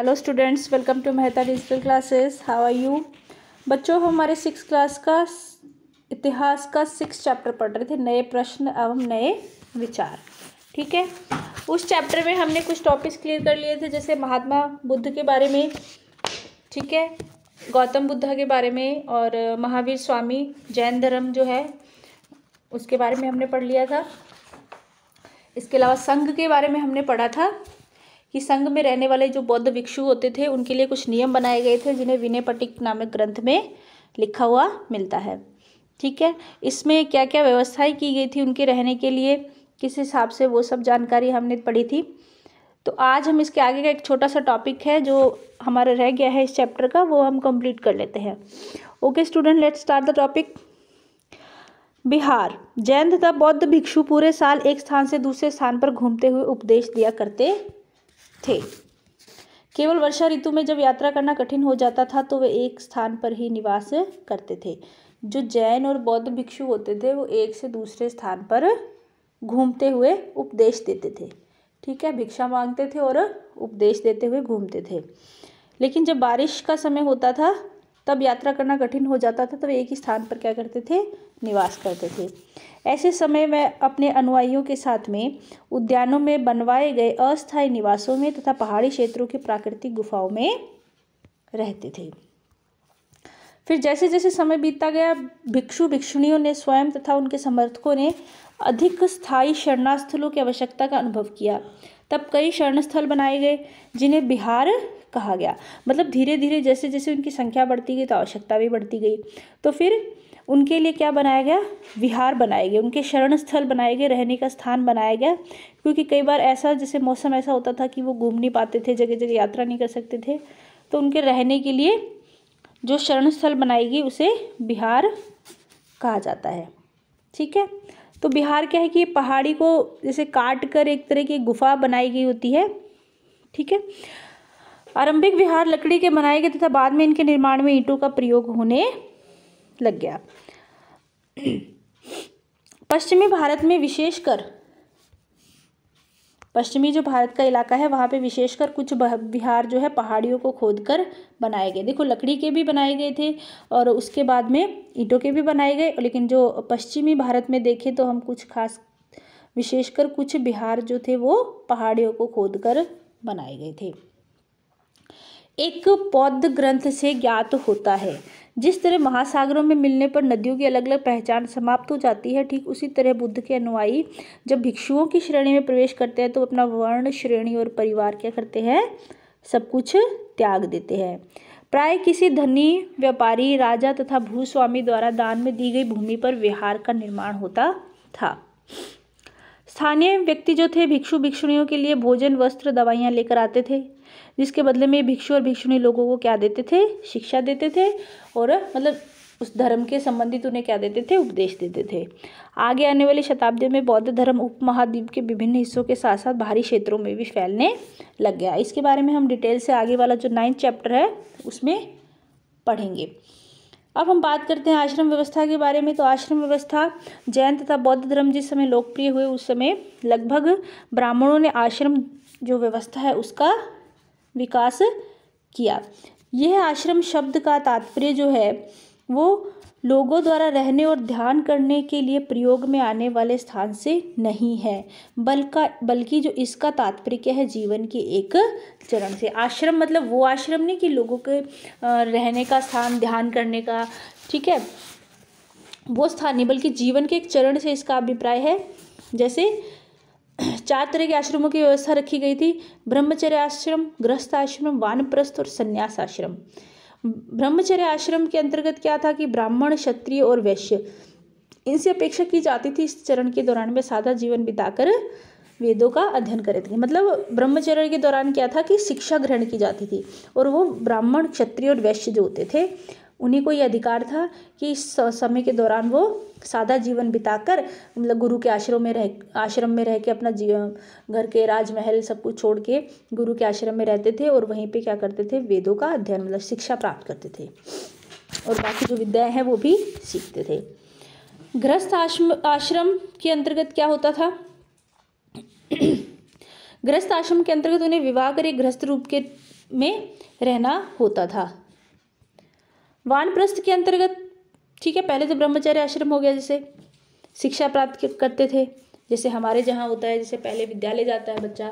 hello students welcome to Mehta digital classes how are you बच्चों हमारे six class का इतिहास का सिक्स चैप्टर पढ़ रहे थे नए प्रश्न एवं नए विचार ठीक है उस चैप्टर में हमने कुछ टॉपिक्स क्लियर कर लिए थे जैसे महात्मा बुद्ध के बारे में ठीक है गौतम बुद्धा के बारे में और महावीर स्वामी जैन धर्म जो है उसके बारे में हमने पढ़ लिया था इसके अलावा संघ के बारे में हमने पढ़ा था कि संघ में रहने वाले जो बौद्ध भिक्षु होते थे उनके लिए कुछ नियम बनाए गए थे जिन्हें विनय पटिक नामक ग्रंथ में लिखा हुआ मिलता है ठीक है इसमें क्या क्या व्यवस्थाएं की गई थी उनके रहने के लिए किस हिसाब से वो सब जानकारी हमने पढ़ी थी तो आज हम इसके आगे का एक छोटा सा टॉपिक है जो हमारा रह गया है इस चैप्टर का वो हम कंप्लीट कर लेते हैं okay student let start the topic Bihar Jain तथा बौद्ध भिक्षु पूरे साल एक स्थान से दूसरे स्थान पर घूमते हुए उपदेश दिया करते थे केवल वर्षा ऋतु में जब यात्रा करना कठिन हो जाता था तो वे एक स्थान पर ही निवास करते थे जो जैन और बौद्ध भिक्षु होते थे वो एक से दूसरे स्थान पर घूमते हुए उपदेश देते थे ठीक है भिक्षा मांगते थे और उपदेश देते हुए घूमते थे लेकिन जब बारिश का समय होता था तब यात्रा करना कठिन हो जाता था तब एक ही स्थान पर क्या करते थे निवास करते थे ऐसे समय में अपने अनुयायियों के साथ में उद्यानों में बनवाए गए अस्थायी निवासों में तथा पहाड़ी क्षेत्रों की प्राकृतिक गुफाओं में रहते थे फिर जैसे जैसे समय बीतता गया भिक्षु भिक्षुणियों ने स्वयं तथा उनके समर्थकों ने अधिक स्थायी शरणास्थलों की आवश्यकता का अनुभव किया तब कई शरणस्थल बनाए गए जिन्हें बिहार कहा गया मतलब धीरे धीरे जैसे जैसे उनकी संख्या बढ़ती गई तो आवश्यकता भी बढ़ती गई तो फिर उनके लिए क्या बनाया गया विहार बनाए गए उनके शरण स्थल बनाए गए रहने का स्थान बनाया गया क्योंकि कई बार ऐसा जैसे मौसम ऐसा होता था कि वो घूम नहीं पाते थे जगह जगह यात्रा नहीं कर सकते थे तो उनके रहने के लिए जो शरण स्थल बनाई गई उसे बिहार कहा जाता है ठीक है तो बिहार क्या है कि पहाड़ी को जैसे काट कर एक तरह की गुफा बनाई गई होती है ठीक है आरंभिक विहार लकड़ी के बनाए गए तथा बाद में इनके निर्माण में ईंटों का प्रयोग होने लग गया पश्चिमी भारत में विशेषकर पश्चिमी जो भारत का इलाका है वहाँ पे विशेषकर कुछ विहार जो है पहाड़ियों को खोदकर बनाए गए देखो लकड़ी के भी बनाए गए थे और उसके बाद में ईंटों के भी बनाए गए लेकिन जो पश्चिमी भारत में देखें तो हम कुछ खास विशेषकर कुछ बिहार जो थे वो पहाड़ियों को खोदकर बनाए गए थे एक पौध ग्रंथ से ज्ञात होता है जिस तरह महासागरों में मिलने पर नदियों की अलग अलग पहचान समाप्त हो जाती है ठीक उसी तरह बुद्ध के अनुयायी जब भिक्षुओं की श्रेणी में प्रवेश करते हैं तो अपना वर्ण श्रेणी और परिवार क्या करते हैं सब कुछ त्याग देते हैं प्राय किसी धनी व्यापारी राजा तथा भूस्वामी द्वारा दान में दी गई भूमि पर विहार का निर्माण होता था स्थानीय व्यक्ति जो थे भिक्षु भिक्षुणियों के लिए भोजन वस्त्र दवाइयाँ लेकर आते थे जिसके बदले में भिक्षु और भिक्षुणी लोगों को क्या देते थे शिक्षा देते थे और मतलब उस धर्म के संबंधित उन्हें क्या देते थे उपदेश देते थे आगे आने वाली शताब्दी में बौद्ध धर्म उपमहाद्वीप के विभिन्न हिस्सों के साथ साथ बाहरी क्षेत्रों में भी फैलने लग गया इसके बारे में हम डिटेल से आगे वाला जो नाइन्थ चैप्टर है उसमें पढ़ेंगे अब हम बात करते हैं आश्रम व्यवस्था के बारे में तो आश्रम व्यवस्था जैन तथा बौद्ध धर्म जिस समय लोकप्रिय हुए उस समय लगभग ब्राह्मणों ने आश्रम जो व्यवस्था है उसका विकास किया यह आश्रम शब्द का तात्पर्य जो है वो लोगों द्वारा रहने और ध्यान करने के लिए प्रयोग में आने वाले स्थान से नहीं है बल्का बल्कि जो इसका तात्पर्य क्या है जीवन के एक चरण से आश्रम मतलब वो आश्रम नहीं कि लोगों के रहने का स्थान ध्यान करने का ठीक है वो स्थान नहीं बल्कि जीवन के एक चरण से इसका अभिप्राय है जैसे चार तरह के आश्रमों की व्यवस्था रखी गई थी ब्रह्मचर्य आश्रम गृहस्थ आश्रम वानप्रस्थ और संन्यास आश्रम ब्रह्मचर्य आश्रम के अंतर्गत क्या था कि ब्राह्मण क्षत्रिय और वैश्य इनसे अपेक्षा की जाती थी इस चरण के दौरान में सादा जीवन बिताकर वेदों का अध्ययन करे थे मतलब ब्रह्मचर्य के दौरान क्या था कि शिक्षा ग्रहण की जाती थी और वो ब्राह्मण क्षत्रिय और वैश्य जो होते थे उन्हीं को ये अधिकार था कि इस समय के दौरान वो सादा जीवन बिताकर मतलब गुरु के आश्रम में रह आश्रम में रह के अपना जीवन घर के राजमहल सब कुछ छोड़ के गुरु के आश्रम में रहते थे और वहीं पे क्या करते थे वेदों का अध्ययन मतलब शिक्षा प्राप्त करते थे और बाकी जो विद्याएं हैं वो भी सीखते थे गृहस्थ आश्रम आश्रम के अंतर्गत क्या होता था गृहस्थ आश्रम के अंतर्गत उन्हें विवाह कर एक गृहस्थ रूप के में रहना होता था वानप्रस्थ के अंतर्गत ठीक है पहले तो ब्रह्मचर्य आश्रम हो गया जैसे शिक्षा प्राप्त करते थे जैसे हमारे जहाँ होता है जैसे पहले विद्यालय जाता है बच्चा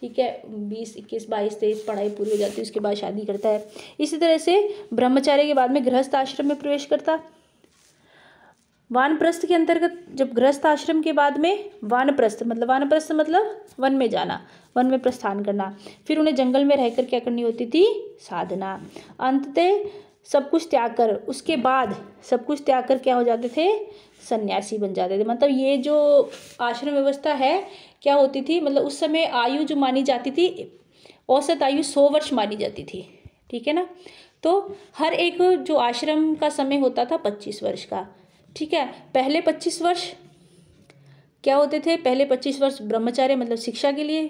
ठीक है बीस इक्कीस बाईस तेईस पढ़ाई पूरी हो जाती है उसके बाद शादी करता है इसी तरह से ब्रह्मचार्य के बाद में गृहस्थ आश्रम में प्रवेश करता वानप्रस्थ के अंतर्गत जब गृहस्थ आश्रम के बाद में वानप्रस्थ मतलब वानप्रस्थ मतलब वन में जाना वन में प्रस्थान करना फिर उन्हें जंगल में रहकर क्या करनी होती थी साधना अंततः सब कुछ त्याग कर उसके बाद सब कुछ त्याग कर क्या हो जाते थे सन्यासी बन जाते थे मतलब ये जो आश्रम व्यवस्था है क्या होती थी मतलब उस समय आयु जो मानी जाती थी औसत आयु सौ वर्ष मानी जाती थी ठीक है ना तो हर एक जो आश्रम का समय होता था पच्चीस वर्ष का ठीक है पहले पच्चीस वर्ष क्या होते थे पहले पच्चीस वर्ष ब्रह्मचार्य मतलब शिक्षा के लिए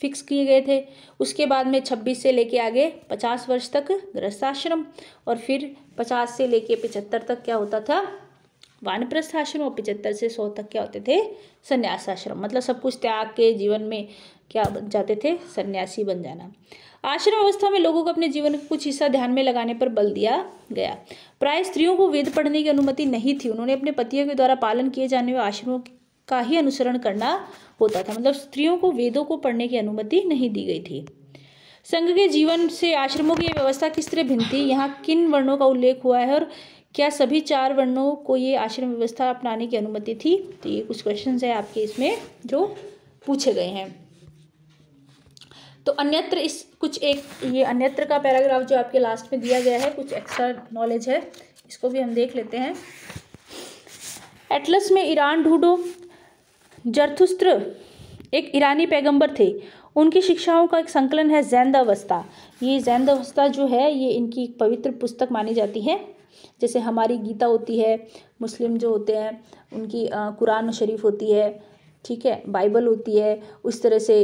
फिक्स किए गए थे उसके बाद में छब्बीस से लेके आगे पचास वर्ष तक गृहस्थाश्रम और फिर पचास से लेके पिचहत्तर तक क्या होता था वानप्रस्थ आश्रम और पिचहत्तर से सौ तक क्या होते थे संन्यास आश्रम मतलब सब कुछ त्याग के जीवन में क्या बन जाते थे सन्यासी बन जाना आश्रम अवस्था में लोगों को अपने जीवन का कुछ हिस्सा ध्यान में लगाने पर बल दिया गया प्राय स्त्रियों को वेद पढ़ने की अनुमति नहीं थी उन्होंने अपने पतियों के द्वारा पालन किए जाने वाले आश्रमों का ही अनुसरण करना होता था मतलब स्त्रियों को वेदों को पढ़ने की अनुमति नहीं दी गई थी संघ के जीवन से आश्रमों की व्यवस्था किस तरह भिन्न थी यहाँ किन वर्णों का उल्लेख हुआ है और क्या सभी चार वर्णों को ये आश्रम व्यवस्था अपनाने की अनुमति थी तो ये कुछ क्वेश्चन है आपके इसमें जो पूछे गए हैं तो अन्यत्र इस कुछ एक ये अन्यत्र का पैराग्राफ जो आपके लास्ट में दिया गया है कुछ एक्स्ट्रा नॉलेज है इसको भी हम देख लेते हैं एटलस में ईरान ढूंढो जरथुस्त्र एक ईरानी पैगंबर थे उनकी शिक्षाओं का एक संकलन है जैनदावस्था ये जैनदावस्था जो है ये इनकी एक पवित्र पुस्तक मानी जाती है जैसे हमारी गीता होती है मुस्लिम जो होते हैं उनकी कुरान शरीफ होती है ठीक है बाइबल होती है उस तरह से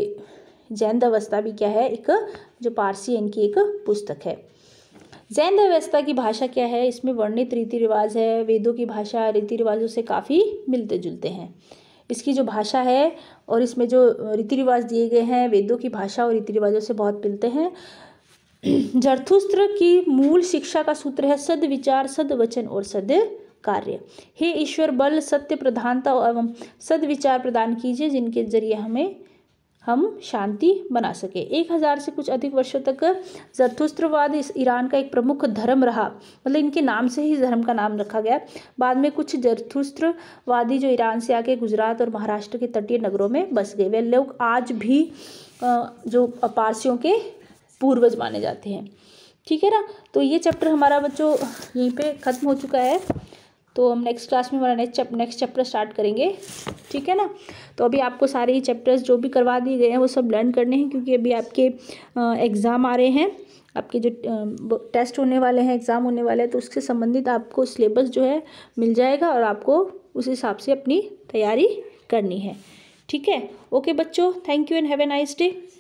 जैन दवस्था भी क्या है एक जो पारसी इनकी एक पुस्तक है जैन अवस्था की भाषा क्या है इसमें वर्णित रीति रिवाज है वेदों की भाषा रीति रिवाजों से काफ़ी मिलते जुलते हैं इसकी जो भाषा है और इसमें जो रीति रिवाज दिए गए हैं वेदों की भाषा और रीति रिवाजों से बहुत मिलते हैं जरथुस्त्र की मूल शिक्षा का सूत्र है सद विचार सद वचन और सद कार्य हे ईश्वर बल सत्य प्रधानता एवं सद विचार प्रदान कीजिए जिनके जरिए हमें हम शांति बना सके एक हज़ार से कुछ अधिक वर्षों तक जरथुस्त्रवाद इस ईरान का एक प्रमुख धर्म रहा मतलब इनके नाम से ही धर्म का नाम रखा गया बाद में कुछ जरथुस्त्रवादी जो ईरान से आके गुजरात और महाराष्ट्र के तटीय नगरों में बस गए वे लोग आज भी जो पारसियों के पूर्वज माने जाते हैं ठीक है ना तो ये चैप्टर हमारा बच्चों यहीं पे ख़त्म हो चुका है तो हम नेक्स्ट क्लास में हमारा नेक्स्ट नेक्स्ट चैप्टर स्टार्ट करेंगे ठीक है ना तो अभी आपको सारे ही चैप्टर्स जो भी करवा दिए गए हैं वो सब लर्न करने हैं क्योंकि अभी आपके एग्ज़ाम आ रहे हैं आपके जो टेस्ट होने वाले हैं एग्ज़ाम होने वाले हैं तो उससे संबंधित आपको सिलेबस जो है मिल जाएगा और आपको उस हिसाब से अपनी तैयारी करनी है ठीक है ओके बच्चों thank you and have a nice day